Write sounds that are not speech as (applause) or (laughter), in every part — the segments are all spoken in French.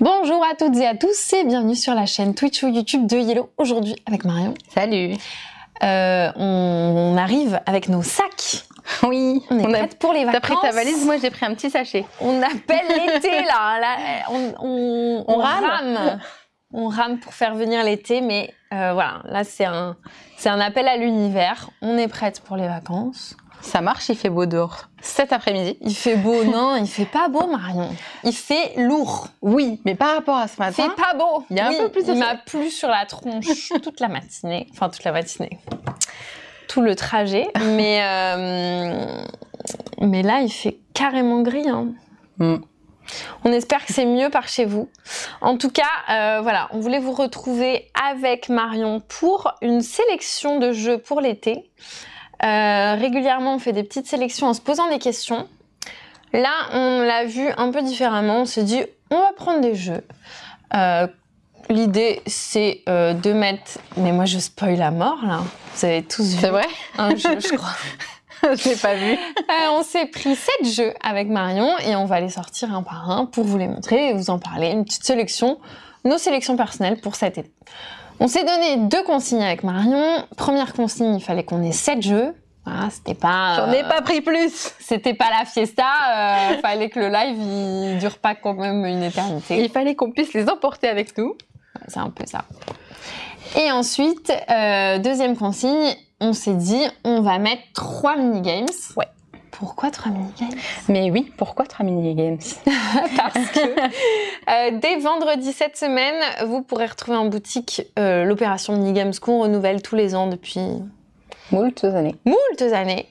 Bonjour à toutes et à tous et bienvenue sur la chaîne Twitch ou YouTube de Yellow aujourd'hui avec Marion. Salut. Euh, on, arrive avec nos sacs. Oui, on est pour les vacances. T'as pris ta valise, moi j'ai pris un petit sachet. On appelle l'été là, on, rame. On rame pour faire venir l'été, mais euh, voilà, là c'est un, c'est un appel à l'univers. On est prête pour les vacances. Ça marche, il fait beau dehors. Cet après-midi. Il fait beau, (laughs) non, il fait pas beau, Marion. Il fait lourd. Oui, mais par rapport à ce matin. C'est pas beau. Il y a un peu plus de Il m'a plu sur la tronche (laughs) toute la matinée. Enfin, toute la matinée. Tout le trajet. Mais, euh, mais là, il fait carrément gris. Hein. Hmm. On espère que c'est mieux par chez vous. En tout cas, euh, voilà, on voulait vous retrouver avec Marion pour une sélection de jeux pour l'été. Euh, régulièrement, on fait des petites sélections en se posant des questions. Là, on l'a vu un peu différemment. On s'est dit, on va prendre des jeux. Euh, l'idée, c'est euh, de mettre. Mais moi, je spoil la mort, là. Vous avez tous vu. vrai Un jeu, je crois. (laughs) je l'ai pas vu. on s'est pris sept jeux avec Marion et on va les sortir un par un pour vous les montrer et vous en parler. Une petite sélection, nos sélections personnelles pour cet été. On s'est donné deux consignes avec Marion. Première consigne, il fallait qu'on ait sept jeux. c'était pas. J'en ai euh, pas pris plus. C'était pas la fiesta. Euh, il fallait que le live il dure pas quand même une éternité. Il fallait qu'on puisse les emporter avec nous. C'est un peu ça. Et ensuite, euh, deuxième consigne, on s'est dit on va mettre trois mini games. Ouais. Pourquoi 3 mini-games Mais oui, pourquoi 3 mini-games (laughs) Parce que euh, dès vendredi cette semaine, vous pourrez retrouver en boutique euh, l'opération mini-games qu'on renouvelle tous les ans depuis... Moultes années. Moultes années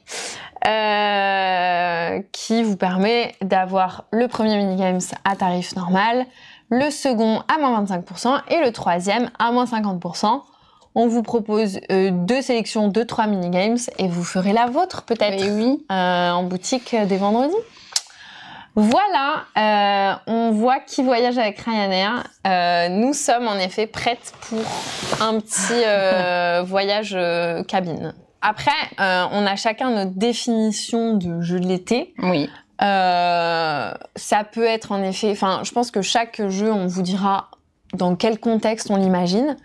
euh, qui vous permet d'avoir le premier mini-games à tarif normal, le second à moins 25% et le troisième à moins 50% on vous propose euh, deux sélections de trois mini-games et vous ferez la vôtre peut-être eh oui. Euh, en boutique des vendredis. Voilà, euh, on voit qui voyage avec Ryanair. nous sommes en effet prêtes pour un petit (laughs) voyage cabine. Après, on a chacun notre définition de jeu de l'été. Oui. ça peut être en effet, enfin, je pense que chaque jeu, on vous dira dans quel contexte on l'imagine.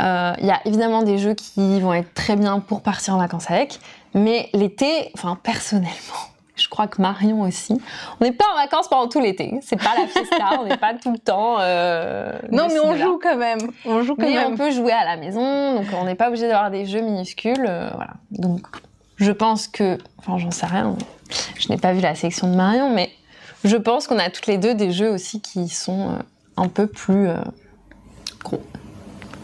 Euh, il y a évidemment des jeux qui vont être très bien pour partir en vacances avec, mais l'été, enfin personnellement, (laughs) je crois que Marion aussi. On n'est pas en vacances pendant tout l'été. C'est pas la fiesta, on n'est pas tout le temps. Euh, (laughs) non, mais on joue quand même. On joue quand même. on peut jouer à la maison, donc on n'est pas obligé d'avoir des jeux minuscules. Euh, voilà. Donc, je pense que, enfin, j'en sais rien. Je n'ai pas vu la sélection de Marion, mais je pense qu'on a toutes les deux des jeux aussi qui sont un peu plus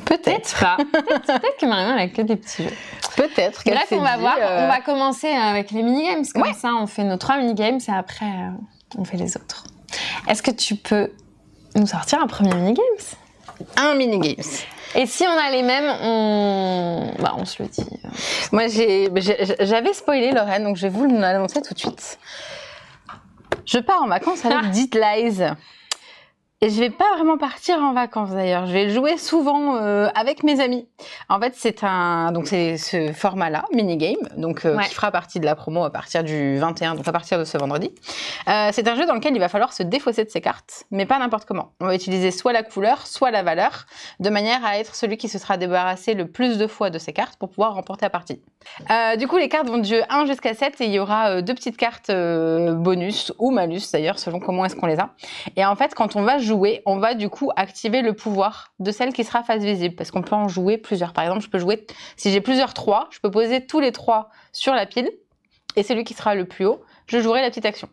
Peut-être pas. (laughs) Peut-être que Marion, que des petits jeux. Peut-être. Là on va voir, euh, on va commencer euh, avec les minigames. Comme ça, on fait nos trois games et après, euh, on fait les autres. Est-ce que tu peux nous sortir un premier mini mini-games Un mini mini-games. Et si on a les mêmes, on, bah, on se le dit. Moi, j'avais spoilé Lorraine, donc je vais vous l'annoncer tout de suite. Je pars en vacances avec ah. (laughs) Dit Lies. Et je vais pas vraiment partir en vacances d'ailleurs. Je vais jouer souvent euh, avec mes amis. En fait, c'est un donc c'est ce format-là, minigame, donc euh, qui fera partie de la promo à partir du 21, donc à partir de ce vendredi. Euh, c'est un jeu dans lequel il va falloir se défausser de ses cartes, mais pas n'importe comment. On va utiliser soit la couleur, soit la valeur, de manière à être celui qui se sera débarrassé le plus de fois de ses cartes pour pouvoir remporter la partie. du coup, les cartes vont de 1 jusqu'à 7 et il y aura deux petites cartes bonus ou malus d'ailleurs selon comment est-ce qu'on les a. Et en fait, quand on va jouer jouer, on va du coup activer le pouvoir de celle qui sera face visible, parce qu'on peut en jouer plusieurs. Par exemple, je peux jouer, si j'ai plusieurs trois je peux poser tous les trois sur la pile, et celui qui sera le plus haut, je jouerai la petite action.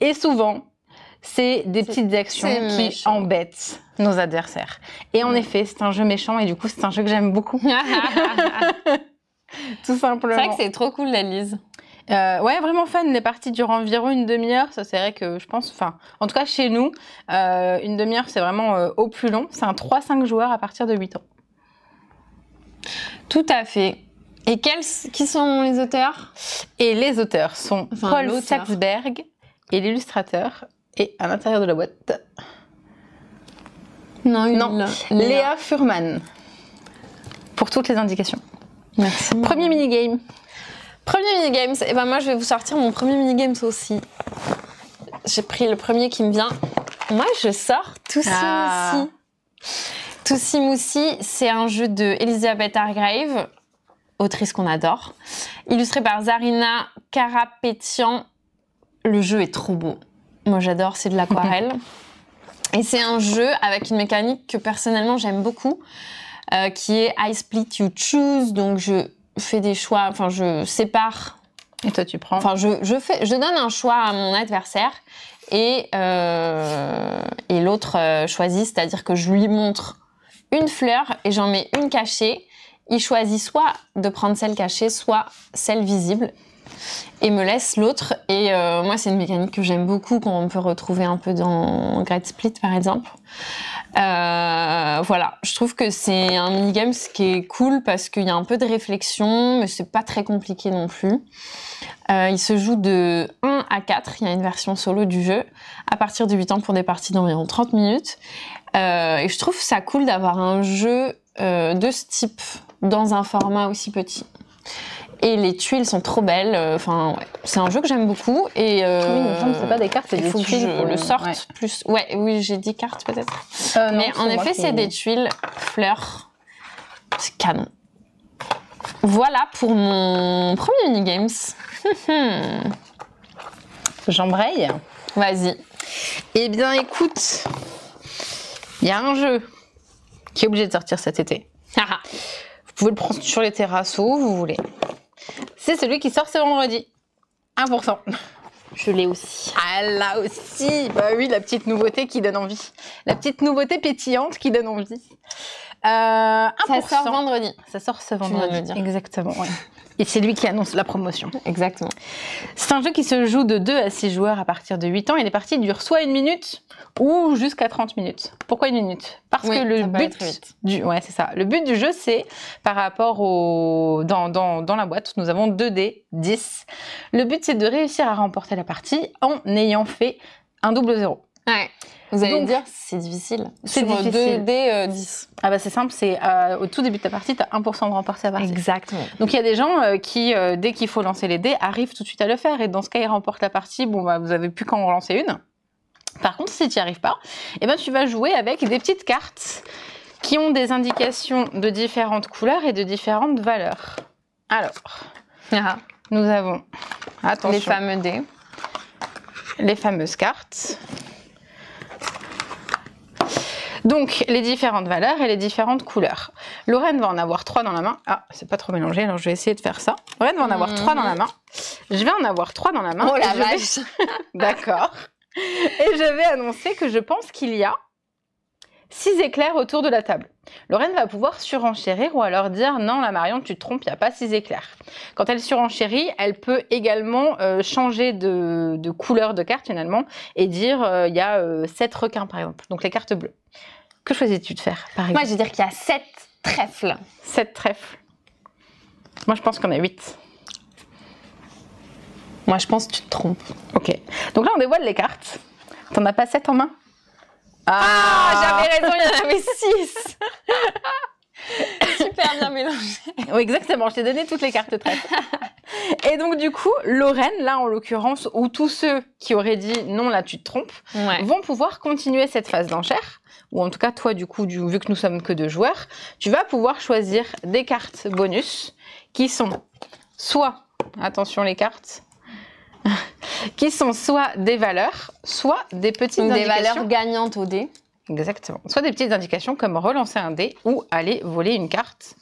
Et souvent, c'est des petites actions qui embêtent nos adversaires. Et en mm. effet, c'est un jeu méchant, et du coup, c'est un jeu que j'aime beaucoup. (laughs) (laughs) Tout simplement. C'est vrai que c'est trop cool, la Lise. Euh, ouais, vraiment fun. les parties durent environ une demi-heure. Ça, c'est vrai que je pense. Enfin, en tout cas, chez nous, euh, une demi-heure, c'est vraiment euh, au plus long. C'est un 3-5 joueurs à partir de 8 ans. Tout à fait. Et quels, qui sont les auteurs Et les auteurs sont enfin, Paul et l'illustrateur. Et à l'intérieur de la boîte. Non, une non. Léa. Furman. Pour toutes les indications. Merci. Premier minigame. Premier minigames, et eh ben moi je vais vous sortir mon premier minigames aussi. J'ai pris le premier qui me vient. Moi je sors tout ah. Toussi Moussi, c'est un jeu de Elizabeth Hargrave, autrice qu'on adore, illustré par Zarina Karapetian. Le jeu est trop beau. Moi, j'adore, c'est de l'aquarelle. (laughs) Et c'est un jeu avec une mécanique que personnellement j'aime beaucoup, euh, qui est I split, you choose. Donc, je fais des choix, enfin, je sépare. Et toi, tu prends Enfin, je, fais, je donne un choix à mon adversaire et, euh, et l'autre euh, choisit, c'est-à-dire que je lui montre une fleur et j'en mets une cachée. Il choisit soit de prendre celle cachée, soit celle visible et me laisse l'autre. Et euh, moi, c'est une mécanique que j'aime beaucoup, qu'on peut retrouver un peu dans Great Split, par exemple. Euh, voilà, je trouve que c'est un minigame ce qui est cool parce qu'il y a un peu de réflexion, mais c'est pas très compliqué non plus. Euh, il se joue de 1 à 4, il y a une version solo du jeu, à partir de 8 ans pour des parties d'environ 30 minutes. et je trouve ça cool d'avoir un jeu de ce type dans un format aussi petit. Et les tuiles sont trop belles. Euh, enfin, c'est un jeu que j'aime beaucoup. Et euh, c'est pas des cartes, Il faut que je le sorte plus. Ouais, oui, j'ai dit cartes peut-être. Euh, Mais en effet, c'est des tuiles fleurs. C'est canon. Voilà pour mon premier minigames. (laughs) J'embraye. Vas-y. Eh bien, écoute, il y a un jeu qui est obligé de sortir cet été. Ah ah. vous pouvez le prendre sur les terrasses où vous voulez c'est celui qui sort ce vendredi. 1%. Je l'ai aussi. Ah là aussi Bah oui, la petite nouveauté qui donne envie. La petite nouveauté pétillante qui donne envie. Euh, ça sort vendredi. Ça sort ce vendredi. Exactement, (laughs) Et c'est lui qui annonce la promotion. Exactement. C'est un jeu qui se joue de 2 à 6 joueurs à partir de 8 ans et les parties durent soit une minute ou jusqu'à 30 minutes. Pourquoi une minute Parce que le but du ouais, c'est ça. Le but du jeu c'est par rapport au dans, dans, dans la boîte, nous avons 2 dés 10. Le but c'est de réussir à remporter la partie en ayant fait un double zéro. Ouais. Vous allez me dire, c'est difficile. C'est difficile. 2D 10. Euh, ah bah c'est simple, c'est euh, au tout début de ta partie, tu as 1% de remporté à partie. Exactement. Donc il y a des gens euh, qui, dès qu'il faut lancer les dés, arrivent tout de suite à le faire. Et dans ce cas, ils remportent la partie. Bon, bah, vous avez plus qu'à en relancer une. Par contre, si tu n'y arrives pas, eh ben, tu vas jouer avec des petites cartes qui ont des indications de différentes couleurs et de différentes valeurs. Alors, ah ah. nous avons les fameux dés, les fameuses cartes. Donc les différentes valeurs et les différentes couleurs. Lorraine va en avoir trois dans la main. Ah, c'est pas trop mélangé, alors je vais essayer de faire ça. Lorraine va en avoir trois dans la main. Je vais en avoir trois dans la main. Oh la vache (laughs) D'accord. Et je vais annoncer que je pense qu'il y a six éclairs autour de la table. Lorraine va pouvoir surenchérir ou alors dire non, la Marion, tu te trompes, il n'y a pas six éclairs. Quand elle surenchérit, elle peut également euh, changer de, couleur de carte finalement et dire euh, il y a euh, sept requins par exemple, donc les cartes bleues. Que choisis-tu de faire par Moi, je veux dire qu'il y a sept trèfles. Sept trèfles. Moi, je pense qu'on a huit. Moi, je pense que tu te trompes. Ok. Donc là, on dévoile les cartes. T'en as pas sept en main ah, ah, j'avais (laughs) raison, il y en avait six. (laughs) Super bien mélangé. Oui, exactement. Je t'ai donné toutes les cartes traites. Et donc, du coup, Lorraine, là, en l'occurrence, ou tous ceux qui auraient dit non, là, tu te trompes, vont pouvoir continuer cette phase d'enchère. Ou en tout cas, toi, du coup, vu que nous sommes que deux joueurs, tu vas pouvoir choisir des cartes bonus qui sont soit, attention les cartes, qui sont soit des valeurs, soit des petites Des valeurs gagnantes au dé. Exactement. Soit des petites indications comme relancer un dé ou aller voler une carte.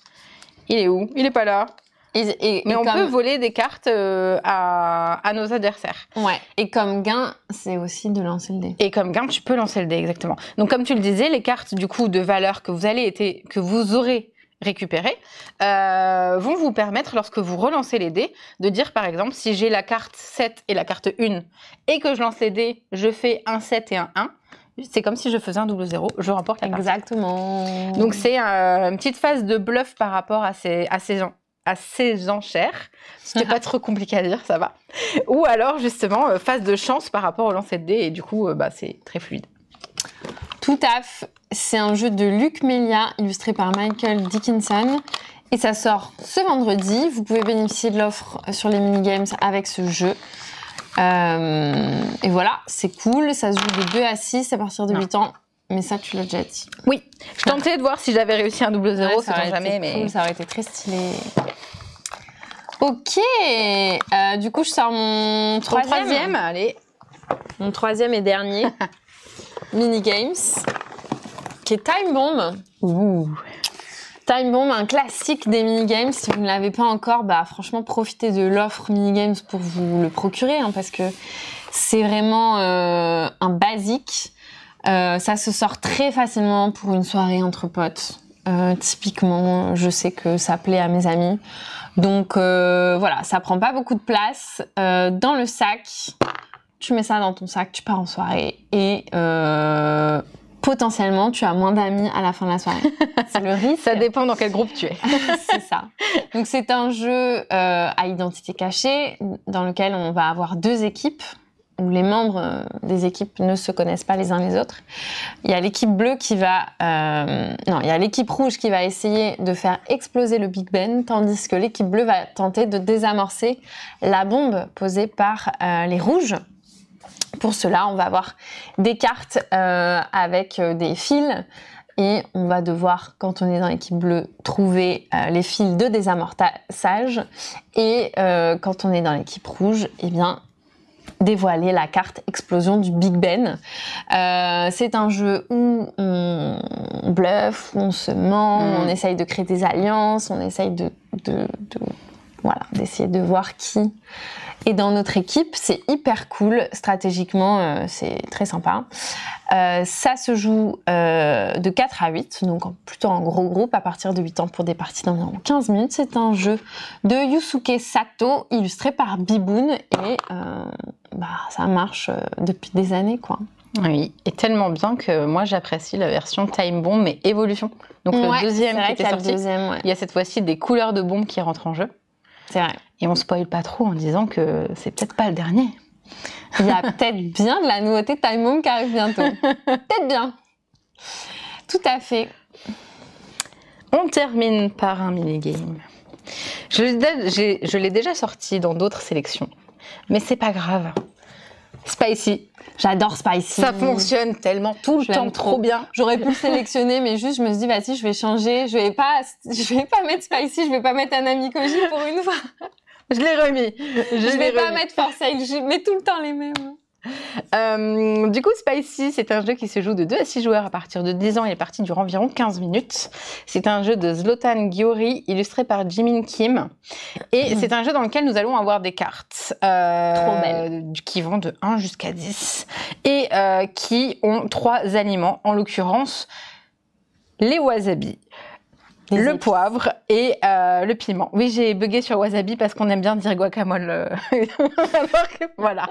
Il est où Il n'est pas là. Mais on peut voler des cartes euh, à, nos adversaires. Ouais. Et comme gain, c'est aussi de lancer le dé. Et comme gain, tu peux lancer le dé, exactement. Donc, comme tu le disais, les cartes du coup de valeur que vous allez été, que vous aurez récupérés, euh, vont vous permettre, lorsque vous relancez les dés, de dire par exemple, si j'ai la carte 7 et la carte 1, et que je lance les dés, je fais un 7 et un 1, c'est comme si je faisais un double zéro, je remporte la Exactement. Donc c'est euh, une petite phase de bluff par rapport à ces, à ces à enchères. C'était pas (laughs) trop compliqué à dire, ça va. Ou alors, justement, euh, phase de chance par rapport au lancer de dés, et du coup, bah, c'est très fluide. Tout à fait. C'est un jeu de Luc Melia, illustré par Michael Dickinson. Et ça sort ce vendredi. Vous pouvez bénéficier de l'offre sur les minigames avec ce jeu. Euh, et voilà, c'est cool. Ça se joue de 2 à 6 à partir de 8 ans. Mais ça, tu l'as déjà dit. Oui. Je tentais de voir si j'avais réussi un double zéro, ça aurait jamais, mais... ça aurait été très stylé. Ok. Euh, du coup, je sors mon troisième. allez. Mon troisième et dernier. (laughs) minigames Time Bomb. Time Bomb, un classique des minigames. Si vous ne l'avez pas encore, bah franchement, profitez de l'offre mini games pour vous le procurer, hein, parce que c'est vraiment euh, un basique. Euh, ça se sort très facilement pour une soirée entre potes. Euh, typiquement, je sais que ça plaît à mes amis. Donc voilà, ça prend pas beaucoup de place dans le sac. Tu mets ça dans ton sac, tu pars en soirée et potentiellement, tu as moins d'amis à la fin de la soirée. (laughs) C'est le risque. Ça dépend dans quel groupe tu es. (laughs) c'est ça. Donc, c'est un jeu euh, à identité cachée dans lequel on va avoir deux équipes où les membres euh, des équipes ne se connaissent pas les uns les autres. Il y a l'équipe bleue qui va, euh, non, il y a l'équipe rouge qui va essayer de faire exploser le Big Ben, tandis que l'équipe bleue va tenter de désamorcer la bombe posée par les rouges pour cela, on va avoir des cartes euh, avec euh, des fils et on va devoir, quand on est dans l'équipe bleue, trouver euh, les fils de désamortissage. et quand on est dans l'équipe rouge, eh bien dévoiler la carte explosion du Big Ben. c'est un jeu où on bluffe, où on se ment, mm. on essaye de créer des alliances, on essaye de voilà, d'essayer de voir qui est dans notre équipe. C'est hyper cool, stratégiquement, euh, c'est très sympa. Euh, ça se joue euh, de 4 à 8, donc plutôt en gros groupe, à partir de 8 ans pour des parties d'environ 15 minutes. C'est un jeu de Yusuke Sato, illustré par Biboon, et bah, ça marche depuis des années, quoi. Oui, et tellement bien que moi j'apprécie la version Time Bomb mais évolution. Donc le deuxième qui était sorti, il y a cette fois-ci des couleurs de bombes qui rentrent en jeu. C'est vrai. Et on spoil pas trop en disant que c'est peut-être pas le dernier. Il y a peut-être (laughs) bien de la nouveauté Time Home qui arrive bientôt. (laughs) peut-être bien. Tout à fait. On termine par un minigame. Je, je l'ai déjà sorti dans d'autres sélections, mais c'est pas grave. Spicy. J'adore Spicy. Ça fonctionne tellement tout le temps, trop. bien. J'aurais pu le sélectionner, mais juste je me suis dit, bah si, je vais changer, je vais pas, je vais pas mettre Spicy, je vais pas mettre un un j'ai pour une fois. je l'ai remis. Je, vais pas mettre For Sale, je mets tout le temps les mêmes. Euh, du coup, Spicy, c'est un jeu qui se joue de 2 à 6 joueurs à partir de 10 ans et est parti durant environ 15 minutes. C'est un jeu de Zlotan Gyori illustré par Jimin Kim. Et mm. c'est un jeu dans lequel nous allons avoir des cartes. Euh, qui vont de 1 jusqu'à 10. Et euh, qui ont 3 aliments, en l'occurrence les wasabi, le poivre et euh, le piment. Oui, j'ai buggé sur wasabi parce qu'on aime bien dire guacamole. Euh, (laughs) voilà.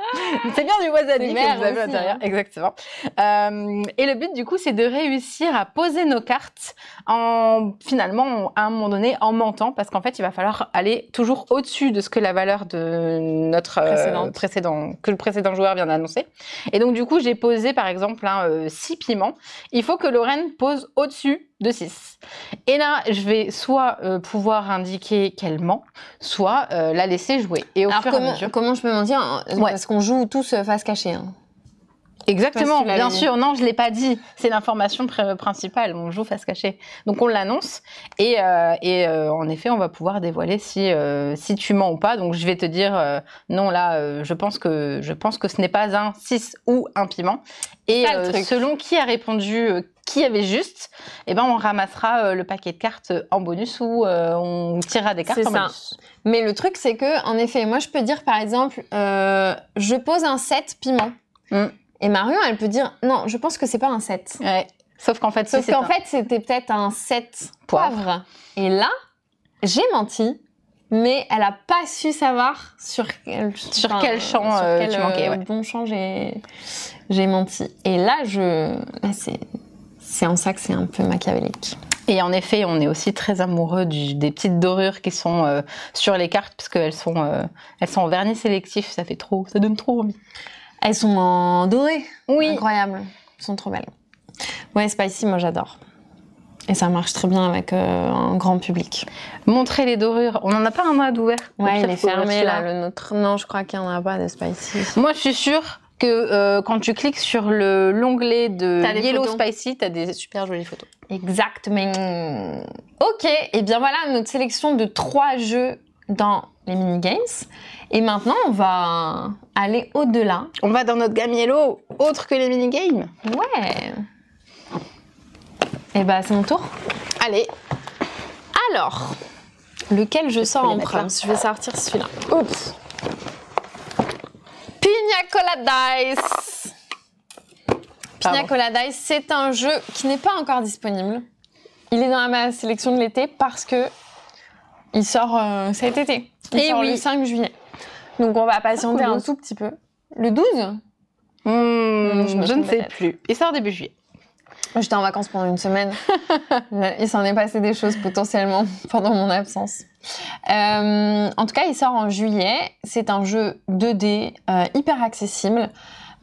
C'est bien du wasabi que vous avez hein. Exactement. Euh, et le but, du coup, c'est de réussir à poser nos cartes en, finalement, à un moment donné, en mentant parce qu'en fait, il va falloir aller toujours au-dessus de ce que la valeur de notre précédent, que le précédent joueur vient d'annoncer. Et donc, du coup, j'ai posé, par exemple, un hein, 6 piments. Il faut que Lorraine pose au-dessus de 6. Et là, je vais soit euh, pouvoir indiquer qu'elle ment, soit euh, la laisser jouer. Et au Alors fur comment, à mesure... comment je peux m'en dire hein, est Parce qu'on joue tous euh, face cachée. Hein. Exactement, bien sûr. Non, je ne l'ai pas dit. C'est l'information principale. On joue face cachée. Donc, on l'annonce. Et, en effet, on va pouvoir dévoiler si, si tu mens ou pas. Donc, je vais te dire non, là, je, pense que, je pense que ce n'est pas un 6 ou un piment. Et selon qui a répondu qui avait juste, eh ben, on ramassera euh, le paquet de cartes euh, en bonus ou euh, on tirera des cartes en bonus. Mais le truc, c'est que, en effet, moi, je peux dire, par exemple, je pose un 7 piment. Hmm. Et Marion, elle peut dire, non, je pense que c'est pas un 7. Sauf qu'en fait, Sauf qu'en fait, c'était peut-être un 7 poivre. Et là, j'ai menti, mais elle a pas su savoir sur quel, sur quel champ sur Bon champ, j'ai menti. Et là, je, c'est c'est en ça que c'est un peu machiavélique. Et en effet, on est aussi très amoureux des petites dorures qui sont euh, sur les cartes, parce qu'elles sont, euh, sont en vernis sélectif, ça fait trop, ça donne trop envie. Elles sont en doré. Oui. Incroyable. Elles sont trop belles. Ouais, Spicy, moi j'adore. Et ça marche très bien avec euh, un grand public. Montrer les dorures. On n'en a pas un mode ouvert. Ouais, il est fermé là, le nôtre. Non, je crois qu'il n'y en a pas de Spicy. Moi, je suis sûre que euh, quand tu cliques sur l'onglet de Yellow Spicy, tu as des super jolies photos. Exact, mais ok, et eh bien voilà notre sélection de trois jeux dans les minigames. Et maintenant, on va aller au-delà. On va dans notre gamme Yellow, autre que les minigames. Ouais. Et eh bah, ben, c'est mon tour. Allez. Alors, lequel je, sors en premier Je vais sortir celui-là. Oups. Pina Dice. Pina c'est un jeu qui n'est pas encore disponible. Il est dans ma sélection de l'été parce que il sort euh, cet été. Il Et eh sort le 5 juillet. Donc on va patienter ah, un tout petit peu. Le 12 hmm, Je, je ne sais plus. Il sort début juillet. J'étais en vacances pendant une semaine. (laughs) il s'en est passé des choses potentiellement (laughs) pendant mon absence. Euh, en tout cas, il sort en juillet. C'est un jeu 2D euh, hyper accessible.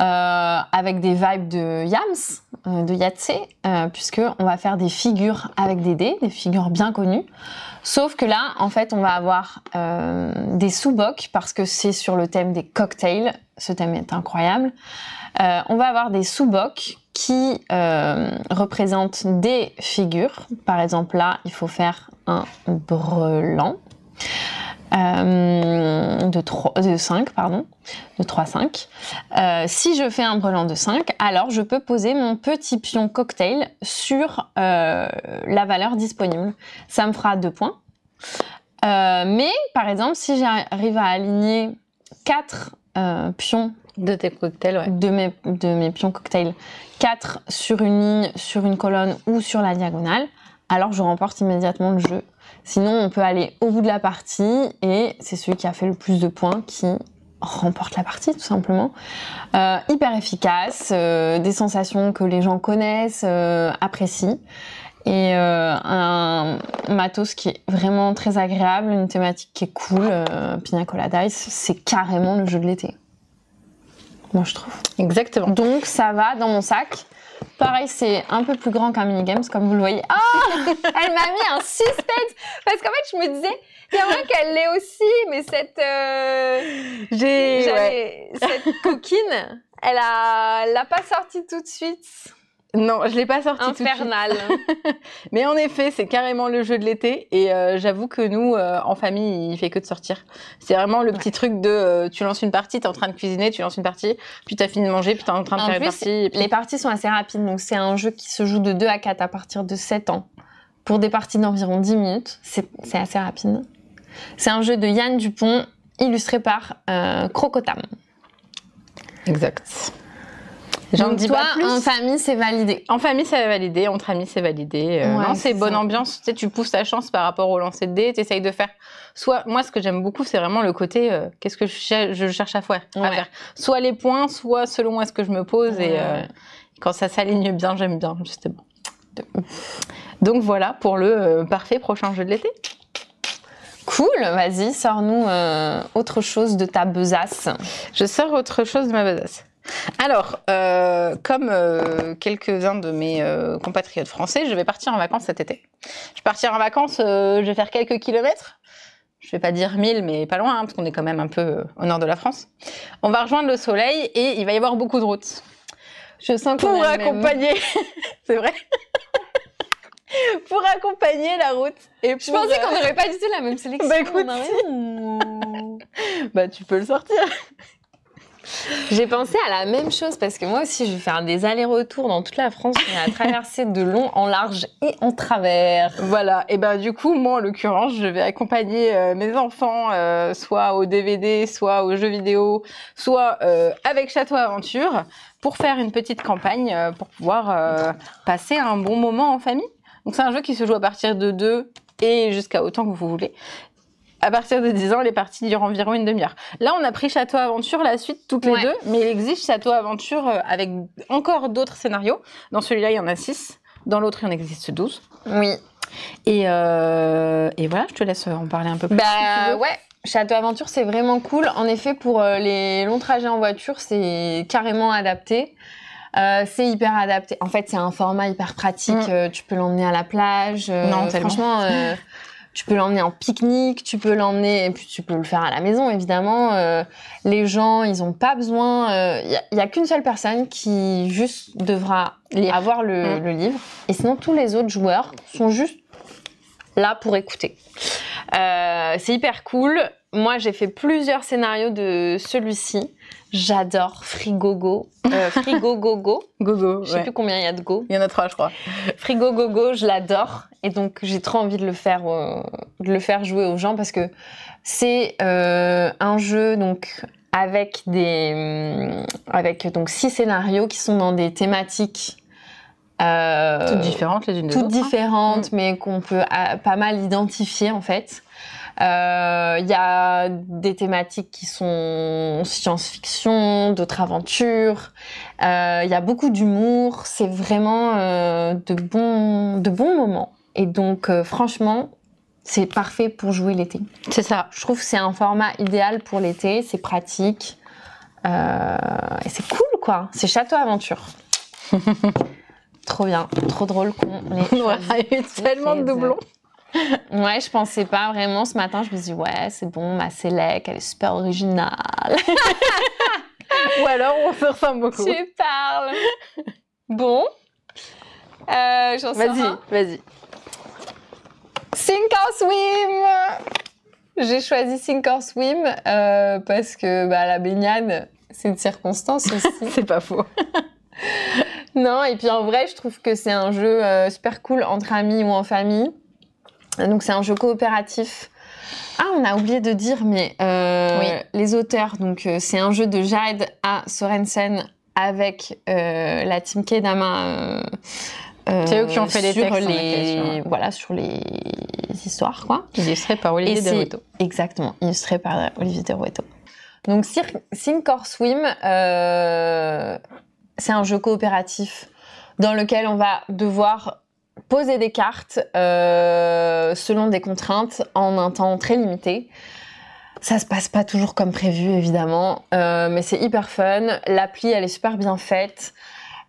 Euh, avec des vibes de Yams, de Yatse, puisque on va faire des figures avec des dés, des figures bien connues. Sauf que là, en fait, on va avoir des sous-bocs parce que c'est sur le thème des cocktails. Ce thème est incroyable. on va avoir des sous-bocs qui euh, représente des figures. Par exemple, là, il faut faire un brelan euh, de, 3, 5, pardon, de 3, 5. Euh, si je fais un brelan de 5, alors je peux poser mon petit pion cocktail sur la valeur disponible. Ça me fera 2 points. mais, par exemple, si j'arrive à aligner 4 pions de ouais. De mes, de mes pions cocktails. 4 sur une ligne, sur une colonne ou sur la diagonale, alors je remporte immédiatement le jeu. Sinon, on peut aller au bout de la partie et c'est celui qui a fait le plus de points qui remporte la partie tout simplement. Euh, hyper efficace, euh, des sensations que les gens connaissent, euh, apprécient. Et un matos qui est vraiment très agréable, une thématique qui est cool, Pina Colada, c'est carrément le jeu de l'été je trouve. Exactement. Donc ça va dans mon sac. Pareil, c'est un peu plus grand qu'un minigames, comme vous le voyez. oh (laughs) Elle m'a mis un suspense Parce qu'en fait, je me disais, il y qu'elle l'est aussi, mais cette... Euh, coquine, elle l'a pas sortie tout de suite. Non, je l'ai pas sorti Infernal. tout de suite. (laughs) Mais en effet, c'est carrément le jeu de l'été et euh, j'avoue que nous, euh, en famille, il fait que de sortir. C'est vraiment le petit truc de euh, tu lances une partie, tu es en train de cuisiner, tu lances une partie, puis tu as fini de manger, puis tu es en train de faire une partie. Les parties sont assez rapides, donc c'est un jeu qui se joue de 2 à 4 à partir de 7 ans. Pour des parties d'environ 10 minutes, c'est assez rapide. C'est un jeu de Yann Dupont, illustré par Crocotam. Exact. En famille, c'est validé. En famille, c'est validé. Entre amis, c'est validé. Euh, non, c'est bonne ambiance. Tu, tu pousses ta chance par rapport au lancer de dés. Tu de faire. Soit, moi, ce que j'aime beaucoup, c'est vraiment le côté euh, qu'est-ce que je, cherche à faire, faire. Soit les points, soit selon moi ce que je me pose. Et euh, quand ça s'aligne bien, j'aime bien, justement. Donc voilà pour le parfait prochain jeu de l'été. Cool, vas-y, sors-nous autre chose de ta besace. Je sors autre chose de ma besace. Alors, euh, comme euh, quelques-uns de mes euh, compatriotes français, je vais partir en vacances cet été. Je vais partir en vacances, je vais faire quelques kilomètres. Je vais pas dire mille, mais pas loin, hein, parce qu'on est quand même un peu au nord de la France. On va rejoindre le soleil et il va y avoir beaucoup de routes. Je sens qu'on Pour accompagner. (laughs) C'est vrai (laughs) pour accompagner la route. Et je pensais qu'on n'aurait pas du tout la même sélection. (laughs) Bah, écoute, hmm. bah tu peux le sortir. J'ai pensé à la même chose parce que moi aussi, je vais faire des allers-retours dans toute la France. On à traverser de long en large et en travers. Voilà. Et ben du coup, moi en l'occurrence, je vais accompagner euh, mes enfants euh, soit au DVD, soit aux jeux vidéo, soit euh, avec Château Aventure pour faire une petite campagne pour pouvoir passer un bon moment en famille. Donc c'est un jeu qui se joue à partir de deux et jusqu'à autant que vous voulez à partir de 10 ans, les parties partie environ une demi-heure. Là, on a pris Château Aventure, la suite, toutes les deux, mais il existe Château Aventure euh, avec encore d'autres scénarios. Dans celui-là, il y en a 6. Dans l'autre, il en existe 12. Oui. Euh, et, voilà, je te laisse euh, en parler un peu plus. Bah ouais, Château Aventure, c'est vraiment cool. En effet, pour les longs trajets en voiture, c'est carrément adapté. c'est hyper adapté. En fait, c'est un format hyper pratique. Mm. tu peux l'emmener à la plage. non, tellement. Franchement, (laughs) Tu peux l'emmener en pique-nique, tu peux l'emmener, et puis tu peux le faire à la maison, évidemment. Euh, les gens, ils n'ont pas besoin. Il euh, n'y a, qu'une seule personne qui juste devra avoir mm. le livre. Et sinon, tous les autres joueurs sont juste là pour écouter. Euh, c'est hyper cool. Moi, j'ai fait plusieurs scénarios de celui-ci. J'adore Frigogo. Euh, (laughs) go Gogo. Je sais plus combien il y a de go. Il y en a trois, je crois. Frigo go, je l'adore. Et donc, j'ai trop envie de le faire, jouer aux gens parce que c'est euh, un jeu donc avec des, avec donc six scénarios qui sont dans des thématiques euh, toutes différentes les unes des autres. Toutes hein. différentes, mm. mais qu'on peut ah, pas mal identifier en fait. Euh, il y a des thématiques qui sont science-fiction, d'autres aventures. Euh, il y a beaucoup d'humour. C'est vraiment de bons de bons moments. Et donc franchement, c'est parfait pour jouer l'été. C'est ça. Je trouve que c'est un format idéal pour l'été. C'est pratique et c'est cool quoi. C'est château aventure. (laughs) Trop bien, trop drôle qu'on ait. (laughs) On eu tellement de doublons. Ouais, je pensais pas vraiment. Ce matin, je me suis dit, ouais, c'est bon, ma Selec, elle est super originale. (laughs) Ou alors on se ressemble beaucoup. Tu parles. Bon, euh, j'en sais Vas-y, vas-y. Sink or swim. J'ai choisi sink or swim euh, parce que bah, la baignade, c'est une circonstance aussi. (laughs) c'est pas faux non, et puis en vrai, je trouve que c'est un jeu euh, super cool entre amis ou en famille. Donc c'est un jeu coopératif. Ah, on a oublié de dire, mais euh, les auteurs, donc euh, c'est un jeu de Jade à Sorensen avec la team Kedama. c'est eux qui ont fait les textes. Voilà, sur les histoires, quoi. Illustré par Olivier Derueto. Exactement, illustré par Olivier Derueto. Donc, Sink or Swim, c'est un jeu coopératif dans lequel on va devoir poser des cartes euh, selon des contraintes en un temps très limité. Ça se passe pas toujours comme prévu évidemment, euh, mais c'est hyper fun. L'appli elle est super bien faite.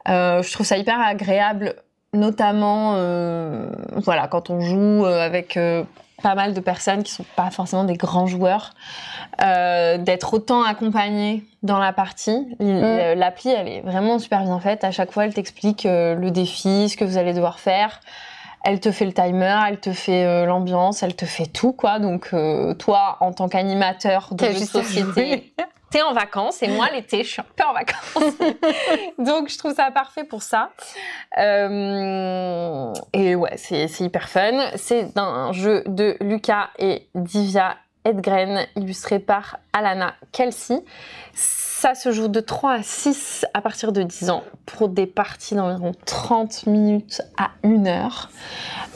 Euh, je trouve ça hyper agréable notamment euh, voilà, quand on joue euh, avec euh, pas mal de personnes qui sont pas forcément des grands joueurs, d'être autant accompagné dans la partie. Mm. L'appli, elle est vraiment super bien faite. À chaque fois, elle t'explique le défi, ce que vous allez devoir faire. Elle te fait le timer, elle te fait l'ambiance, elle te fait tout, quoi. Donc, toi, en tant qu'animateur de société, en vacances et moi l'été je suis un peu en vacances. (laughs) Donc je trouve ça parfait pour ça. Euh, et ouais, c'est hyper fun. C'est un jeu de Lucas et Divya Edgren, illustré par Alana Kelsey. Ça se joue de 3 à 6 à partir de 10 ans pour des parties d'environ 30 minutes à 1 heure.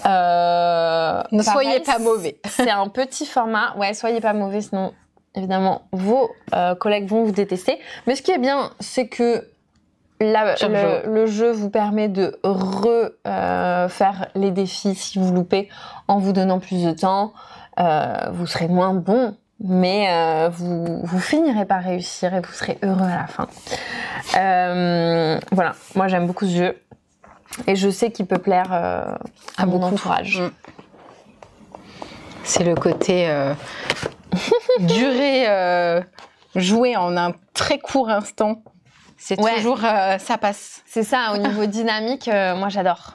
Euh, ne soyez pas mauvais. c'est un petit format. Ouais, soyez pas mauvais, sinon évidemment, vos euh, collègues vont vous détester. Mais ce qui est bien, c'est que le, jeu. vous permet de refaire euh, les défis si vous loupez en vous donnant plus de temps. Euh, vous serez moins bon, mais vous, finirez par réussir et vous serez heureux à la fin. voilà, moi j'aime beaucoup ce jeu et je sais qu'il peut plaire à, mon entourage. Mm. C'est le côté (laughs) durée euh, jouer en un très court instant, c'est toujours euh, ça passe. C'est ça, au niveau (laughs) dynamique, euh, moi j'adore.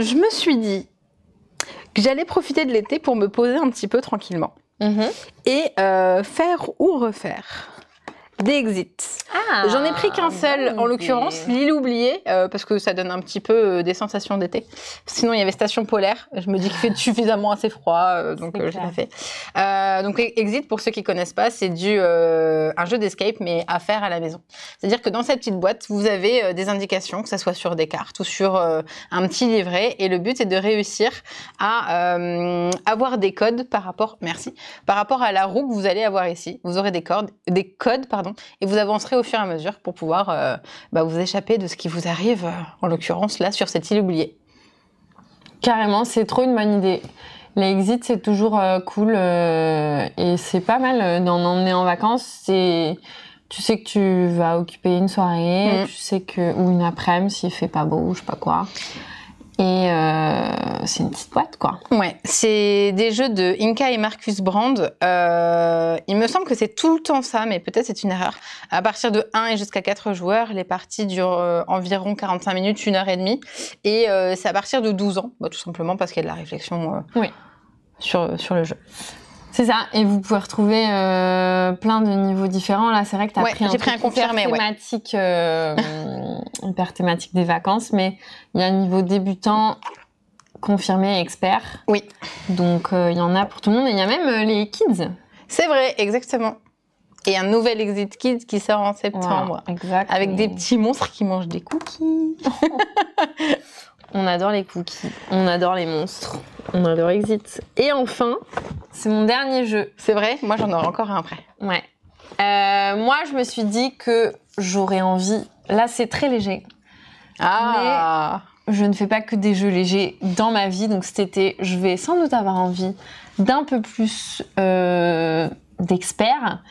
je me suis dit que j'allais profiter de l'été pour me poser un petit peu tranquillement mm-hmm. et faire ou refaire d'exit. Ah. J'en ai pris qu'un seul, en l'occurrence, l'île oubliée, euh, parce que ça donne un petit peu euh, des sensations d'été. Sinon, il y avait station polaire. Je me dis qu'il fait (laughs) suffisamment assez froid, euh, donc je l'ai fait. donc, exit, pour ceux qui connaissent pas, c'est du un jeu d'escape, mais à faire à la maison. C'est-à-dire que dans cette petite boîte, vous avez des indications, que ce soit sur des cartes ou sur un petit livret, et le but est de réussir à avoir des codes par rapport, merci, par rapport à la roue que vous allez avoir ici. Vous aurez des cordes, des codes, pardon et vous avancerez au fur et à mesure pour pouvoir euh, bah, vous échapper de ce qui vous arrive, euh, en l'occurrence là, sur cette île oubliée. Carrément, c'est trop une bonne idée. l'exit c'est toujours euh, cool et c'est pas mal d'en emmener en vacances. C'est tu sais que tu vas occuper une soirée, mm. tu sais que ou une après-midi s'il fait pas beau je sais pas quoi. Et euh, c'est une petite boîte, quoi. Ouais, c'est des jeux de Inca et Marcus Brand. Euh, il me semble que c'est tout le temps ça, mais peut-être c'est une erreur. À partir de 1 et jusqu'à 4 joueurs, les parties durent euh, environ 45 minutes, 1 heure et demie. Et c'est à partir de 12 ans, bah, tout simplement parce qu'il y a de la réflexion oui. sur, sur le jeu. C'est ça. Et vous pouvez retrouver euh, plein de niveaux différents. Là, c'est vrai que tu as pris, un pris thématique, euh, (laughs) thématique des vacances, mais il y a un niveau débutant, confirmé, expert. Oui. Donc, euh, il y en a pour tout le monde. Et il y a même les kids. C'est vrai, exactement. Et un nouvel Exit Kids qui sort en septembre. Avec des petits monstres qui mangent des cookies. (laughs) (laughs) on adore les cookies, on adore les monstres, on adore Exit. Et enfin, c'est mon dernier jeu. C'est vrai Moi, j'en aurai encore un après. Ouais. Euh, moi, je me suis dit que j'aurais envie. Là, c'est très léger. Ah Mais je ne fais pas que des jeux légers dans ma vie. Donc cet été, je vais sans doute avoir envie d'un peu plus euh, d'experts.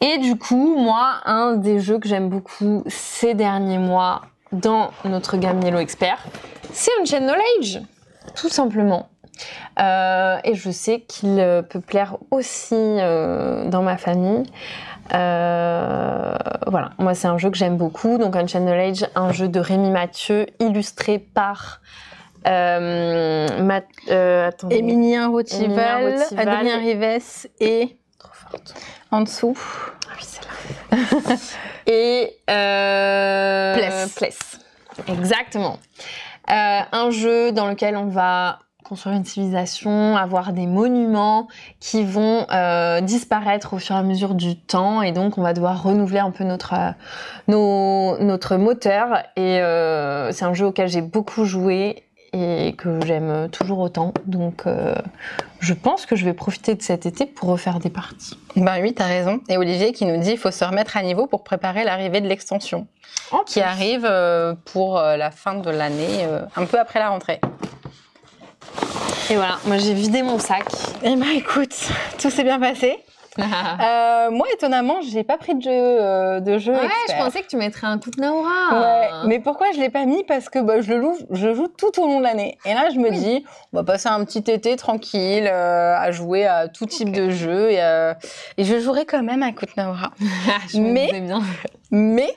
Et du coup, moi, un des jeux que j'aime beaucoup ces derniers mois, dans notre gamme Yellow Expert, c'est Unchained Knowledge, tout simplement. Euh, et je sais qu'il euh, peut plaire aussi euh, dans ma famille. voilà, moi c'est un jeu que j'aime beaucoup. Donc Unchained Knowledge, un jeu de Rémi Mathieu illustré par euh, Émilien Rotival, Adrien Rives et... Trop forte en dessous. Ah (laughs) et. Euh, Place. Exactement. Euh, un jeu dans lequel on va construire une civilisation, avoir des monuments qui vont euh, disparaître au fur et à mesure du temps et donc on va devoir renouveler un peu notre, notre moteur et c'est un jeu auquel j'ai beaucoup joué et que j'aime toujours autant. Donc euh, je pense que je vais profiter de cet été pour refaire des parties. Ben oui, t'as raison. Et Olivier qui nous dit qu'il faut se remettre à niveau pour préparer l'arrivée de l'extension, qui arrive euh, pour euh, la fin de l'année, un peu après la rentrée. Et voilà, moi j'ai vidé mon sac. Et eh ben écoute, tout s'est bien passé. (laughs) Euh, moi, étonnamment, j'ai pas pris de jeu euh, de jeu. Ouais, je pensais que tu mettrais un coup de Ouais, mais pourquoi je l'ai pas mis Parce que bah, je le loue, je joue tout au long de l'année. Et là, je me dis, on va passer un petit été tranquille euh, à jouer à tout type de jeu et, je jouerai quand même à coup de Naura. je mais, bien. mais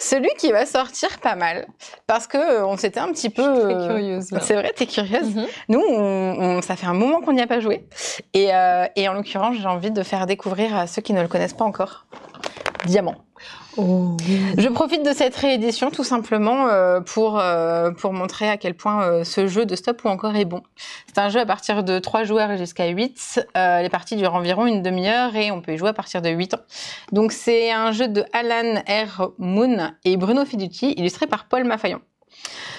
celui qui va sortir pas mal, parce que euh, on s'était un petit peu. très euh, curieuse. C'est vrai, t'es curieuse. Mhm. Nous, ça fait un moment qu'on n'y a pas joué, euh, et en l'occurrence, j'ai envie de faire découvrir à ceux qui ne le connaissent pas encore Diamant. Oh. Je profite de cette réédition tout simplement euh, pour, euh, pour montrer à quel point euh, ce jeu de stop ou encore est bon. C'est un jeu à partir de 3 joueurs jusqu'à 8. les parties durent environ une demi-heure et on peut y jouer à partir de 8 ans. Donc c'est un jeu de Alan R. Moon et Bruno Fiducci, illustré par Paul Maffayon.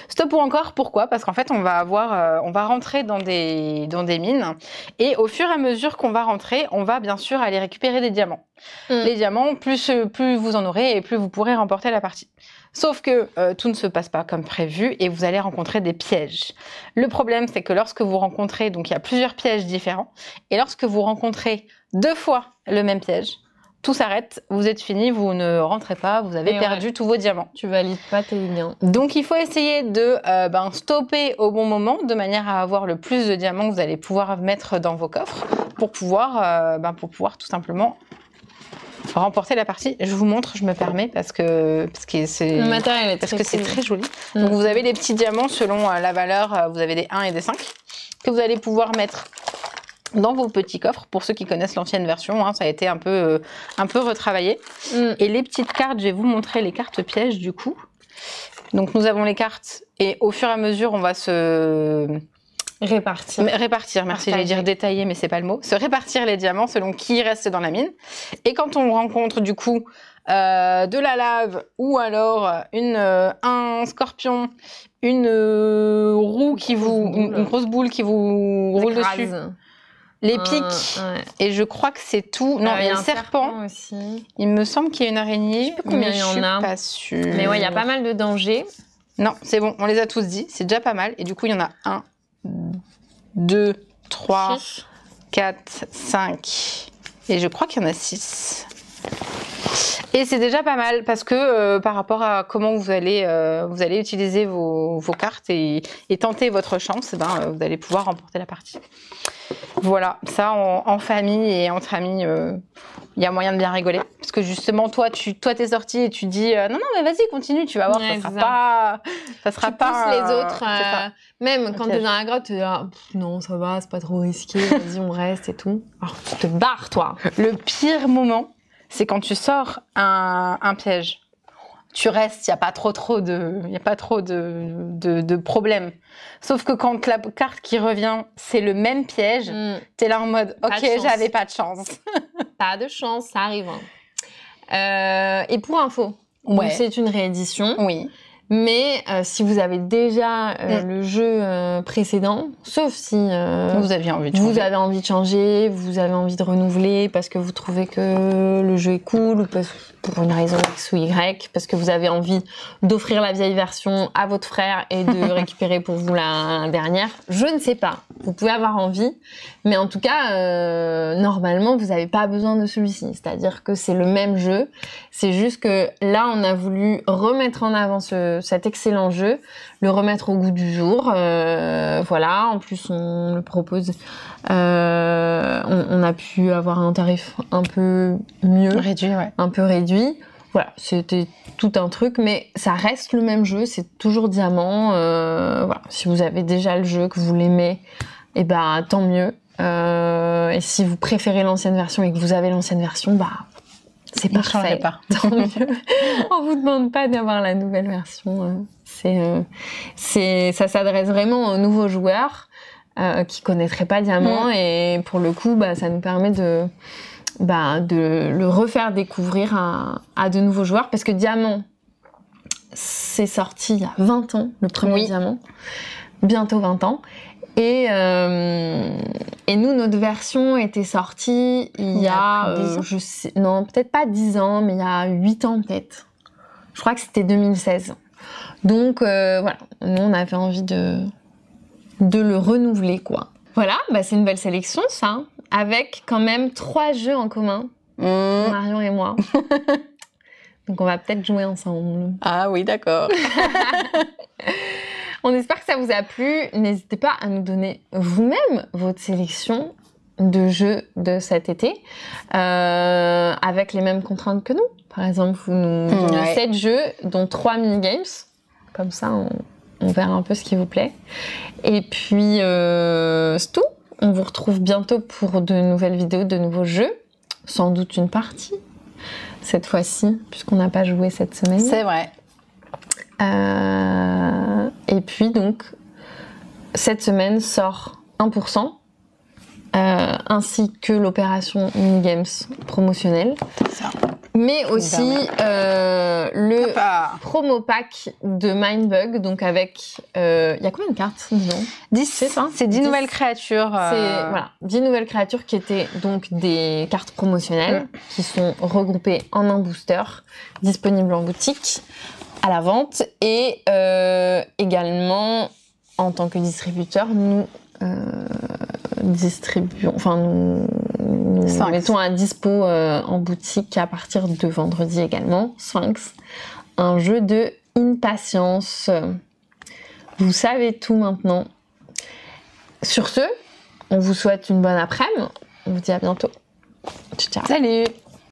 Stop ou encore, pourquoi Parce qu'en fait, on va, avoir, euh, on va rentrer dans des, dans des mines et au fur et à mesure qu'on va rentrer, on va bien sûr aller récupérer des diamants. Mm. Les diamants, plus, euh, plus vous en aurez et plus vous pourrez remporter la partie. Sauf que euh, tout ne se passe pas comme prévu et vous allez rencontrer des pièges. Le problème, c'est que lorsque vous rencontrez, donc il y a plusieurs pièges différents, et lorsque vous rencontrez deux fois le même piège, tout s'arrête, vous êtes fini, vous ne rentrez pas, vous avez perdu tous vos diamants. Tu valides pas tes liens. Donc il faut essayer de euh, ben, stopper au bon moment, de manière à avoir le plus de diamants que vous allez pouvoir mettre dans vos coffres, pour pouvoir, euh, ben, pour pouvoir tout simplement remporter la partie. Je vous montre, je me permets, parce que parce que c'est est parce très que c'est très joli. Mm. Donc vous avez les petits diamants selon euh, la valeur, vous avez des 1 et des 5 que vous allez pouvoir mettre dans vos petits coffres. Pour ceux qui connaissent l'ancienne version, hein, ça a été un peu, euh, un peu retravaillé. Mm. Et les petites cartes, je vais vous montrer les cartes pièges du coup. Donc nous avons les cartes et au fur et à mesure, on va se... Répartir. Répartir, merci. J'allais dire détaillé, mais c'est pas le mot. Se répartir les diamants selon qui reste dans la mine. Et quand on rencontre du coup euh, de la lave ou alors une, euh, un scorpion, une roue qui vous, une, une, grosse boule qui vous roule dessus, les pics. Et je crois que c'est tout. Non, bah, il y a un serpent. aussi. Il me semble qu'il y a une araignée. mais je suis Pas sûre. Mais ouais, il y a pas mal de dangers. Non, c'est bon, on les a tous dit. C'est déjà pas mal. Et du coup, il y en a un, deux, trois, quatre, cinq. Et je crois qu'il y en a six. Et c'est déjà pas mal parce que euh, par rapport à comment vous allez, euh, vous allez utiliser vos, cartes et, tenter votre chance, eh ben, euh, vous allez pouvoir remporter la partie. Voilà, ça en, famille et entre amis, il y a moyen de bien rigoler. Parce que justement, toi, tu toi, es sorti et tu dis non, non, mais vas-y, continue, tu vas voir, ça sera pas. Ça sera pas. les autres. Même quand tu es dans la grotte, tu dis ah, non, ça va, c'est pas trop risqué, vas-y, on reste et tout. Alors, tu te barres, toi. Le pire moment, c'est quand tu sors un, piège. Tu restes, il n'y a pas trop, trop de, y a pas trop de, de, problèmes. Sauf que quand la carte qui revient, c'est le même piège, hmm. tu es là en mode, ok, j'avais pas de chance. (laughs) pas de chance, ça arrive. Hein. Euh, et pour info, c'est une réédition. Oui. Mais euh, si vous avez déjà euh, mm. le jeu euh, précédent, sauf si vous aviez envie vous avez envie de changer, vous avez envie de renouveler parce que vous trouvez que le jeu est cool ou pour une raison X ou Y, parce que vous avez envie d'offrir la vieille version à votre frère et de (laughs) récupérer pour vous la dernière, je ne sais pas. Vous pouvez avoir envie, mais en tout cas, euh, normalement, vous n'avez pas besoin de celui-ci. C'est-à-dire que c'est le même jeu. C'est juste que là, on a voulu remettre en avant cet excellent jeu, le remettre au goût du jour. Euh, voilà, en plus, on le propose. Euh, on, a pu avoir un tarif un peu mieux. Réduit, ouais. Un peu réduit voilà, c'était tout un truc, mais ça reste le même jeu, c'est toujours diamant. si vous avez déjà le jeu, que vous l'aimez, et eh ben, tant mieux. Euh, et si vous préférez l'ancienne version et que vous avez l'ancienne version, bah c'est parfait. Pas. (laughs) Tant mieux. On vous demande pas d'avoir la nouvelle version. Euh, c'est, euh, c'est, ça s'adresse vraiment aux nouveaux joueurs euh, qui connaîtraient pas Diamant mm. et pour le coup, bah, ça nous permet de, bah, de le refaire découvrir à, à de nouveaux joueurs parce que Diamant, c'est sorti il y a 20 ans, le premier Diamant, bientôt 20 ans. Et, euh, et nous, notre version était sortie il, y a, euh, je sais, non, peut-être pas 10 ans, mais il y a 8 ans peut-être. Je crois que c'était 2016. Donc euh, voilà, nous, on avait envie de, de le renouveler, quoi. Voilà, bah, c'est une belle sélection, ça, avec quand même trois jeux en commun, mmh. Marion et moi. (laughs) Donc on va peut-être jouer ensemble. Ah oui, d'accord. (laughs) On espère que ça vous a plu. N'hésitez pas à nous donner vous-même votre sélection de jeux de cet été euh, avec les mêmes contraintes que nous. Par exemple, vous nous mm, donnez 7 jeux, dont 3 games Comme ça, on, verra un peu ce qui vous plaît. Et puis, euh, c'est tout. On vous retrouve bientôt pour de nouvelles vidéos, de nouveaux jeux. Sans doute une partie cette fois-ci, puisqu'on n'a pas joué cette semaine. C'est vrai. Euh... Et puis donc, cette semaine sort 1%. Euh, ainsi que l'opération Games promotionnelle. Mais aussi bah, euh, le promo pack de Mindbug, donc avec. Euh, il y a combien de cartes disons 10. C'est ça C'est 10, nouvelles créatures. C'est voilà, 10 nouvelles créatures qui étaient donc des cartes promotionnelles mm. qui sont regroupées en un booster disponible en boutique à la vente et euh, également en tant que distributeur, nous euh, distribuons, enfin nous, nous mettons à dispo euh, en boutique à partir de vendredi également, Sphinx, un jeu de impatience. Vous savez tout maintenant. Sur ce, on vous souhaite une bonne après-midi. On vous dit à bientôt. Ciao. Salut